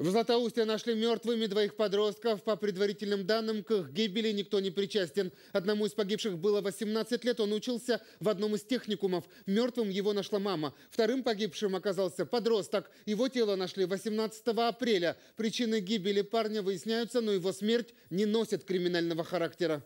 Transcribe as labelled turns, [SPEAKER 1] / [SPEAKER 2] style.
[SPEAKER 1] В Златоусте нашли мертвыми двоих подростков. По предварительным данным, к их гибели никто не причастен. Одному из погибших было 18 лет. Он учился в одном из техникумов. Мертвым его нашла мама. Вторым погибшим оказался подросток. Его тело нашли 18 апреля. Причины гибели парня выясняются, но его смерть не носит криминального характера.